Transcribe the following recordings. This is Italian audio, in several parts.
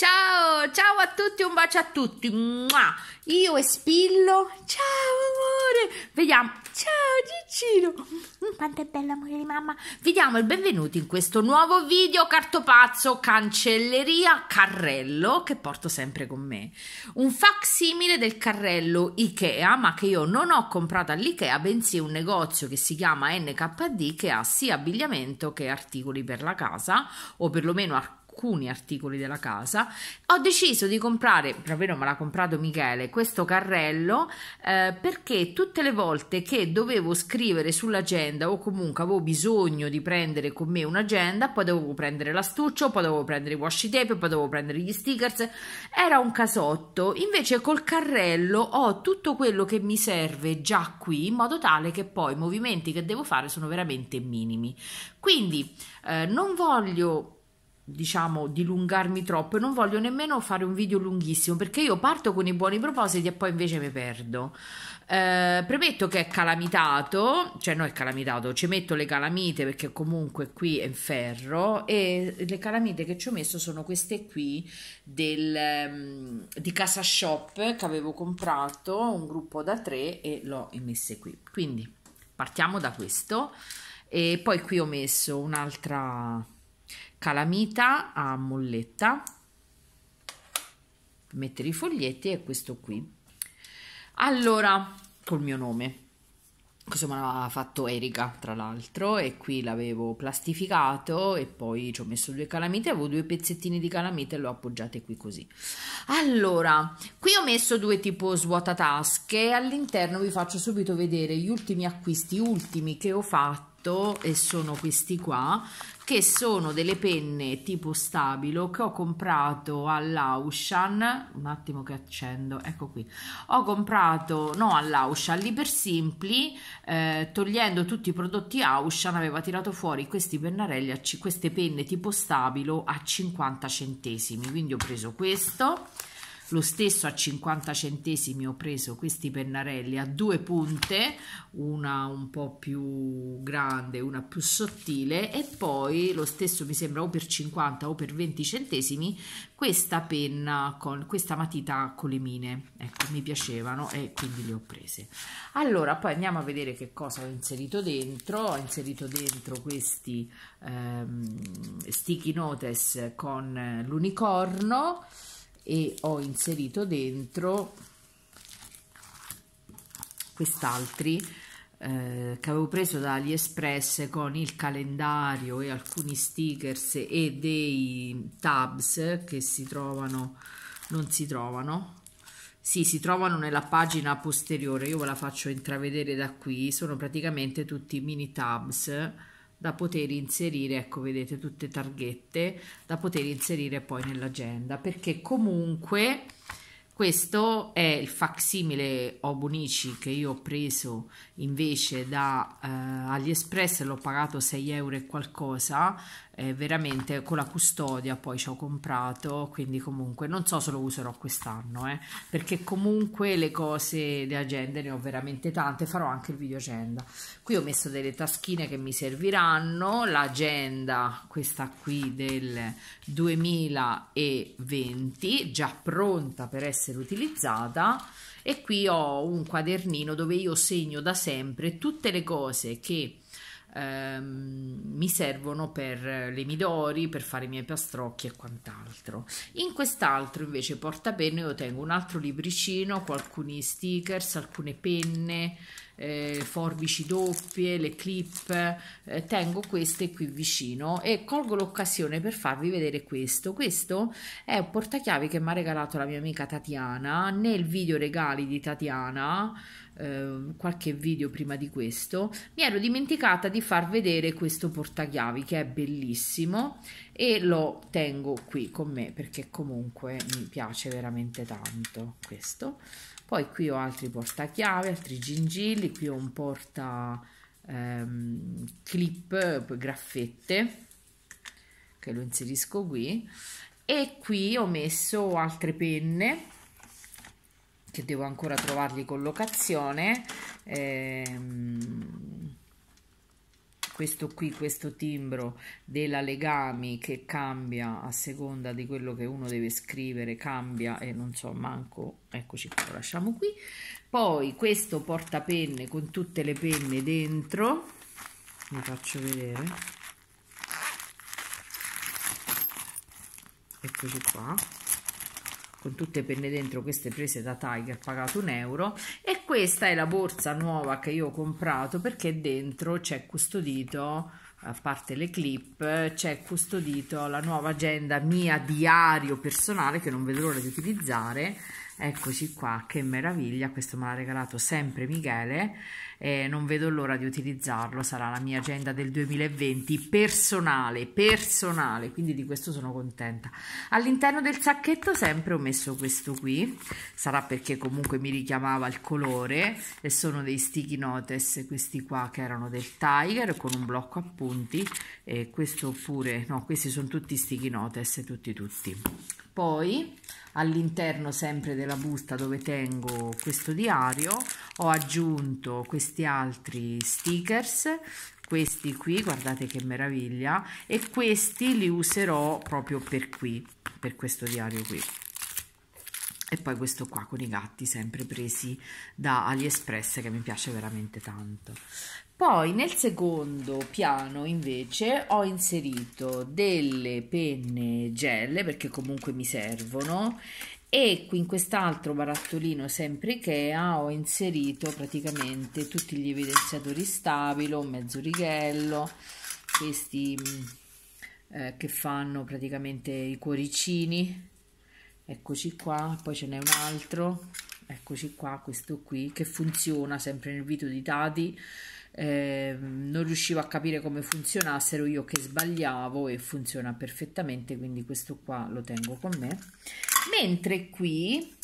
Ciao, ciao a tutti, un bacio a tutti. Io e Spillo. Ciao amore. Vediamo. Ciao Ciccino. Mm, quanto è bello amore di mamma. Vi diamo il benvenuto in questo nuovo video cartopazzo cancelleria carrello che porto sempre con me. Un facsimile del carrello Ikea, ma che io non ho comprato all'Ikea, bensì un negozio che si chiama NKD che ha sia abbigliamento che articoli per la casa o perlomeno articoli alcuni articoli della casa, ho deciso di comprare, davvero me l'ha comprato Michele, questo carrello eh, perché tutte le volte che dovevo scrivere sull'agenda o comunque avevo bisogno di prendere con me un'agenda, poi dovevo prendere l'astuccio, poi dovevo prendere i washi tape, poi dovevo prendere gli stickers, era un casotto. Invece col carrello ho tutto quello che mi serve già qui in modo tale che poi i movimenti che devo fare sono veramente minimi. Quindi eh, non voglio diciamo dilungarmi troppo e non voglio nemmeno fare un video lunghissimo perché io parto con i buoni propositi e poi invece mi perdo eh, premetto che è calamitato cioè no è calamitato ci metto le calamite perché comunque qui è in ferro e le calamite che ci ho messo sono queste qui del, ehm, di casa shop che avevo comprato un gruppo da tre e l'ho messe qui quindi partiamo da questo e poi qui ho messo un'altra calamita a molletta mettere i foglietti e questo qui allora col mio nome questo me l'aveva fatto Erika tra l'altro e qui l'avevo plastificato e poi ci ho messo due calamite avevo due pezzettini di calamite e l'ho appoggiate qui così allora qui ho messo due tipo svuotatasche all'interno vi faccio subito vedere gli ultimi acquisti ultimi che ho fatto letto e sono questi qua che sono delle penne tipo stabilo che ho comprato all'Aushan un attimo che accendo ecco qui ho comprato no all'Aushan l'Ipersimpli eh, togliendo tutti i prodotti Aushan aveva tirato fuori questi pennarelli a queste penne tipo stabilo a 50 centesimi quindi ho preso questo lo stesso a 50 centesimi ho preso questi pennarelli a due punte, una un po' più grande, una più sottile e poi lo stesso mi sembra o per 50 o per 20 centesimi questa penna con questa matita con le mine. Ecco, mi piacevano e quindi le ho prese. Allora, poi andiamo a vedere che cosa ho inserito dentro. Ho inserito dentro questi ehm, sticky notes con l'unicorno e ho inserito dentro quest'altri eh, che avevo preso da AliExpress con il calendario e alcuni stickers e dei tabs che si trovano non si trovano sì, si trovano nella pagina posteriore io ve la faccio intravedere da qui sono praticamente tutti mini tabs da poter inserire, ecco vedete tutte targhette, da poter inserire poi nell'agenda, perché comunque questo è il facsimile Obunici che io ho preso invece da eh, AliExpress, l'ho pagato 6 euro e qualcosa, eh, veramente con la custodia poi ci ho comprato quindi comunque non so se lo userò quest'anno eh, perché comunque le cose le agende ne ho veramente tante farò anche il video agenda qui ho messo delle taschine che mi serviranno l'agenda questa qui del 2020 già pronta per essere utilizzata e qui ho un quadernino dove io segno da sempre tutte le cose che ehm, mi servono per le midori, per fare i miei pastrocchi e quant'altro. In quest'altro invece portapenne io tengo un altro libricino con alcuni stickers, alcune penne, eh, forbici doppie, le clip, eh, tengo queste qui vicino e colgo l'occasione per farvi vedere questo. Questo è un portachiavi che mi ha regalato la mia amica Tatiana nel video regali di Tatiana ehm, qualche video prima di questo, mi ero dimenticata di far vedere questo portachiavi che è bellissimo e lo tengo qui con me perché comunque mi piace veramente tanto questo. Poi qui ho altri portachiavi, altri gingilli, qui ho un porta ehm, clip, graffette, che lo inserisco qui. E qui ho messo altre penne, che devo ancora trovargli collocazione, ehm, questo qui, questo timbro della Legami che cambia a seconda di quello che uno deve scrivere, cambia e non so manco, eccoci qua, lo lasciamo qui. Poi questo portapenne con tutte le penne dentro, vi faccio vedere, eccoci qua con tutte penne dentro queste prese da Tiger pagato un euro e questa è la borsa nuova che io ho comprato perché dentro c'è custodito a parte le clip, c'è custodito la nuova agenda mia diario personale che non vedo l'ora di utilizzare eccoci qua che meraviglia questo me l'ha regalato sempre Michele e non vedo l'ora di utilizzarlo sarà la mia agenda del 2020 personale personale quindi di questo sono contenta all'interno del sacchetto sempre ho messo questo qui sarà perché comunque mi richiamava il colore e sono dei sticky notes questi qua che erano del tiger con un blocco appunti e questo pure no questi sono tutti sticky notes tutti tutti poi all'interno sempre della busta dove tengo questo diario ho aggiunto questi altri stickers questi qui guardate che meraviglia e questi li userò proprio per qui per questo diario qui e poi questo qua con i gatti sempre presi da AliExpress che mi piace veramente tanto poi nel secondo piano invece ho inserito delle penne gelle perché comunque mi servono e qui in quest'altro barattolino sempre Ikea ho inserito praticamente tutti gli evidenziatori stabilo, mezzo righello, questi mm, eh, che fanno praticamente i cuoricini, eccoci qua, poi ce n'è un altro, eccoci qua, questo qui che funziona sempre nel video di Tati eh, non riuscivo a capire come funzionassero io che sbagliavo e funziona perfettamente quindi questo qua lo tengo con me mentre qui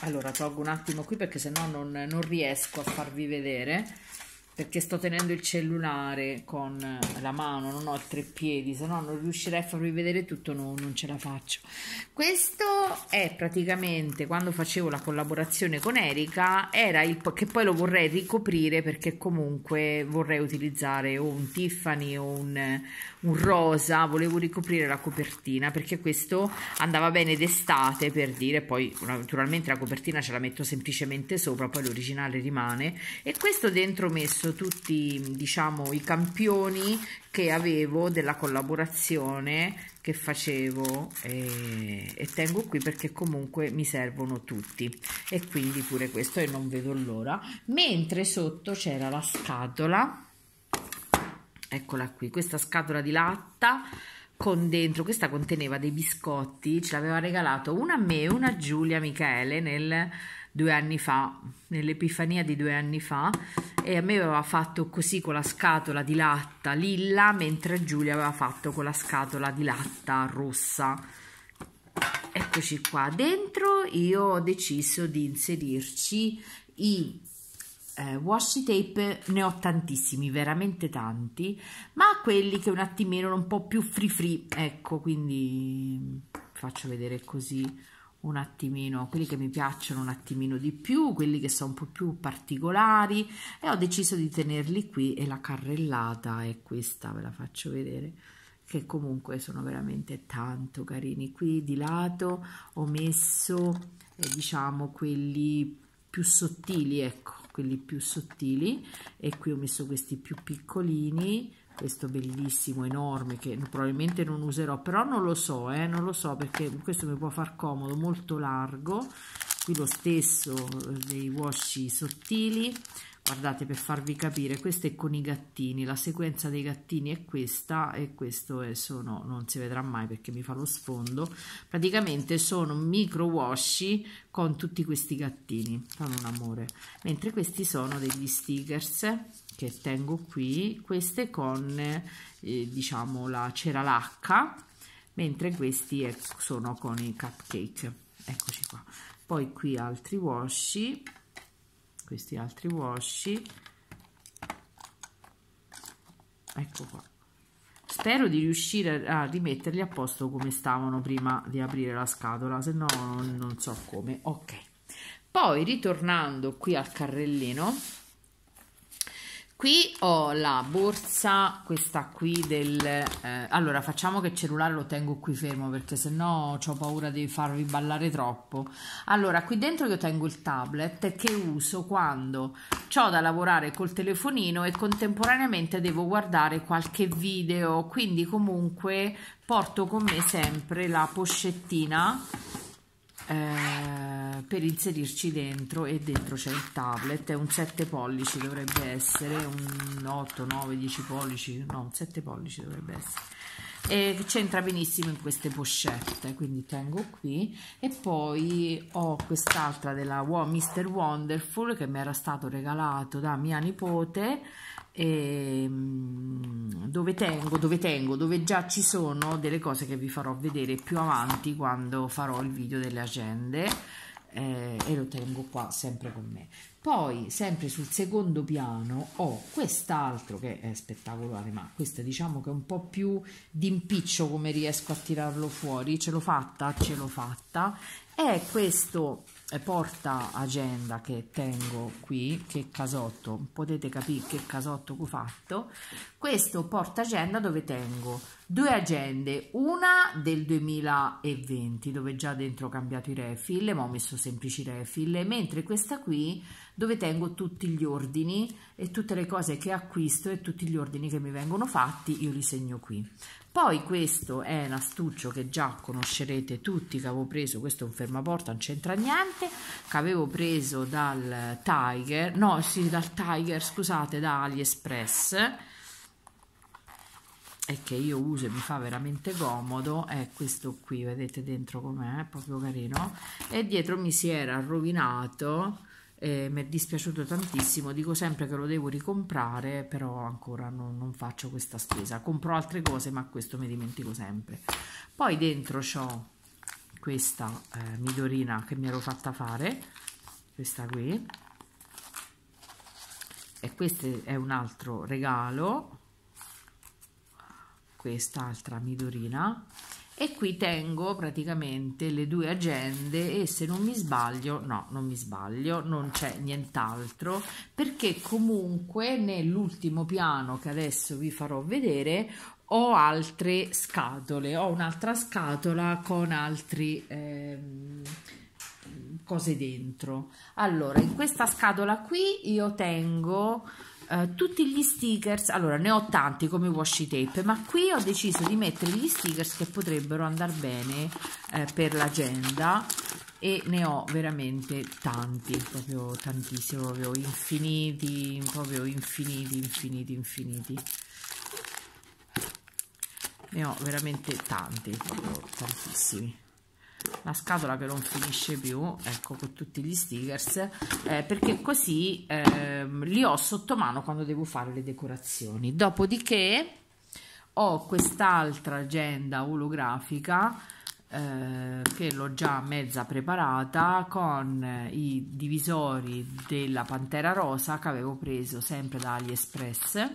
allora tolgo un attimo qui perché sennò non, non riesco a farvi vedere perché sto tenendo il cellulare con la mano, non ho tre piedi, se no non riuscirei a farvi vedere tutto, no, non ce la faccio. Questo è praticamente quando facevo la collaborazione con Erika, era il, che poi lo vorrei ricoprire perché comunque vorrei utilizzare o un Tiffany o un, un rosa, volevo ricoprire la copertina perché questo andava bene d'estate per dire, poi naturalmente la copertina ce la metto semplicemente sopra, poi l'originale rimane e questo dentro ho messo tutti diciamo i campioni che avevo della collaborazione che facevo e, e tengo qui perché comunque mi servono tutti e quindi pure questo e non vedo l'ora mentre sotto c'era la scatola eccola qui, questa scatola di latta con dentro, questa conteneva dei biscotti, ce l'aveva regalato una a me e una a Giulia Michele nel due anni fa, nell'Epifania di due anni fa, e a me aveva fatto così con la scatola di latta lilla, mentre a Giulia aveva fatto con la scatola di latta rossa. Eccoci qua, dentro io ho deciso di inserirci i eh, washi tape ne ho tantissimi, veramente tanti, ma quelli che un attimino un po' più free free, ecco, quindi faccio vedere così un attimino quelli che mi piacciono un attimino di più, quelli che sono un po' più particolari e ho deciso di tenerli qui e la carrellata è questa, ve la faccio vedere che comunque sono veramente tanto carini. Qui di lato ho messo eh, diciamo quelli più sottili, ecco, quelli più sottili e qui ho messo questi più piccolini questo bellissimo enorme che probabilmente non userò però non lo so eh, non lo so perché questo mi può far comodo molto largo qui lo stesso eh, dei washi sottili guardate per farvi capire questo è con i gattini la sequenza dei gattini è questa e questo è sono non si vedrà mai perché mi fa lo sfondo praticamente sono micro washi con tutti questi gattini fanno un amore mentre questi sono degli stickers che tengo qui queste con eh, diciamo la cera lacca mentre questi è, sono con i cupcake eccoci qua poi qui altri washi questi altri washi ecco qua spero di riuscire a rimetterli a posto come stavano prima di aprire la scatola se no non so come ok poi ritornando qui al carrellino qui ho la borsa questa qui del eh, allora facciamo che il cellulare lo tengo qui fermo perché se no ho paura di farvi ballare troppo allora qui dentro io tengo il tablet che uso quando ho da lavorare col telefonino e contemporaneamente devo guardare qualche video quindi comunque porto con me sempre la pochettina eh, per inserirci dentro e dentro c'è il tablet è un 7 pollici dovrebbe essere un 8 9 10 pollici no un 7 pollici dovrebbe essere e c'entra benissimo in queste pochette quindi tengo qui e poi ho quest'altra della Mr. Wonderful che mi era stato regalato da mia nipote eh, dove tengo, dove tengo, dove già ci sono delle cose che vi farò vedere più avanti quando farò il video delle agende eh, e lo tengo qua sempre con me. Poi, sempre sul secondo piano, ho quest'altro che è spettacolare, ma questo diciamo che è un po' più d'impiccio come riesco a tirarlo fuori, ce l'ho fatta, ce l'ho fatta, è questo porta agenda che tengo qui che casotto potete capire che casotto ho fatto questo porta agenda dove tengo due agende una del 2020 dove già dentro ho cambiato i refill ma ho messo semplici refill mentre questa qui dove tengo tutti gli ordini e tutte le cose che acquisto e tutti gli ordini che mi vengono fatti io li segno qui poi questo è un astuccio che già conoscerete tutti che avevo preso, questo è un fermaporta, non c'entra niente, che avevo preso dal Tiger, no sì dal Tiger scusate, da AliExpress e che io uso e mi fa veramente comodo è questo qui vedete dentro com'è proprio carino e dietro mi si era rovinato eh, mi è dispiaciuto tantissimo dico sempre che lo devo ricomprare però ancora non, non, faccio questa spesa compro altre cose ma questo mi dimentico sempre poi dentro ho questa eh, midorina che mi ero fatta fare questa qui e questo è un altro regalo quest'altra midorina e qui tengo praticamente le due agende e se non mi sbaglio no non mi sbaglio non c'è nient'altro perché comunque nell'ultimo piano che adesso vi farò vedere ho altre scatole ho un'altra scatola con altre ehm, cose dentro allora in questa scatola qui io tengo eh, tutti gli stickers allora ne ho tanti come washi tape ma qui ho deciso di mettere gli stickers che potrebbero andare bene eh, per l'agenda e ne ho veramente tanti proprio tantissimi proprio infiniti proprio infiniti infiniti infiniti ne ho veramente tanti proprio tantissimi la scatola che non finisce più ecco con tutti gli stickers eh, perché così eh, li ho sotto mano quando devo fare le decorazioni dopodiché ho quest'altra agenda olografica eh, che l'ho già mezza preparata con eh, i divisori della pantera rosa che avevo preso sempre da AliExpress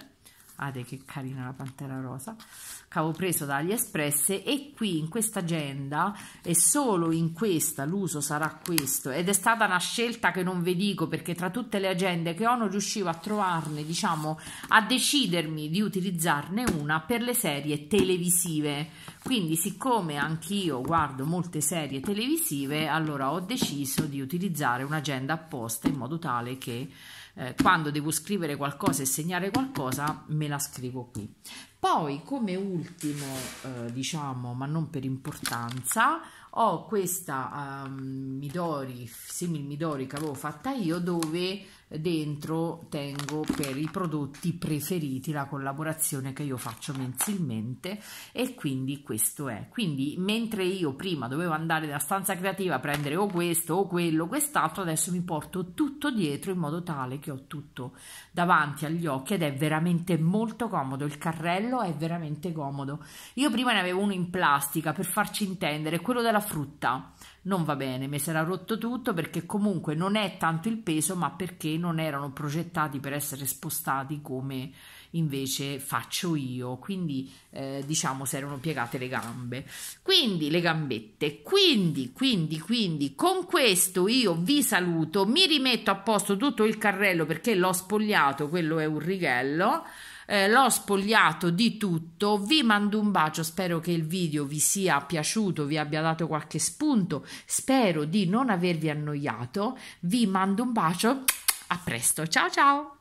guardate che carina la pantera rosa che avevo preso da Aliexpress e qui in questa agenda e solo in questa l'uso sarà questo ed è stata una scelta che non vi dico perché tra tutte le agende che ho non riuscivo a trovarne diciamo a decidermi di utilizzarne una per le serie televisive quindi siccome anch'io guardo molte serie televisive allora ho deciso di utilizzare un'agenda apposta in modo tale che eh, quando devo scrivere qualcosa e segnare qualcosa me la scrivo qui. Poi come ultimo, eh, diciamo, ma non per importanza, ho questa um, Midori, simil Midori che avevo fatta io dove dentro tengo per i prodotti preferiti la collaborazione che io faccio mensilmente e quindi questo è quindi mentre io prima dovevo andare da stanza creativa a prendere o questo o quello quest'altro adesso mi porto tutto dietro in modo tale che ho tutto davanti agli occhi ed è veramente molto comodo il carrello è veramente comodo io prima ne avevo uno in plastica per farci intendere quello della frutta non va bene, mi sarà rotto tutto perché comunque non è tanto il peso, ma perché non erano progettati per essere spostati come invece faccio io, quindi eh, diciamo si erano piegate le gambe. Quindi le gambette. Quindi, quindi, quindi con questo io vi saluto, mi rimetto a posto tutto il carrello perché l'ho spogliato, quello è un righello eh, l'ho spogliato di tutto, vi mando un bacio, spero che il video vi sia piaciuto, vi abbia dato qualche spunto, spero di non avervi annoiato, vi mando un bacio, a presto, ciao ciao!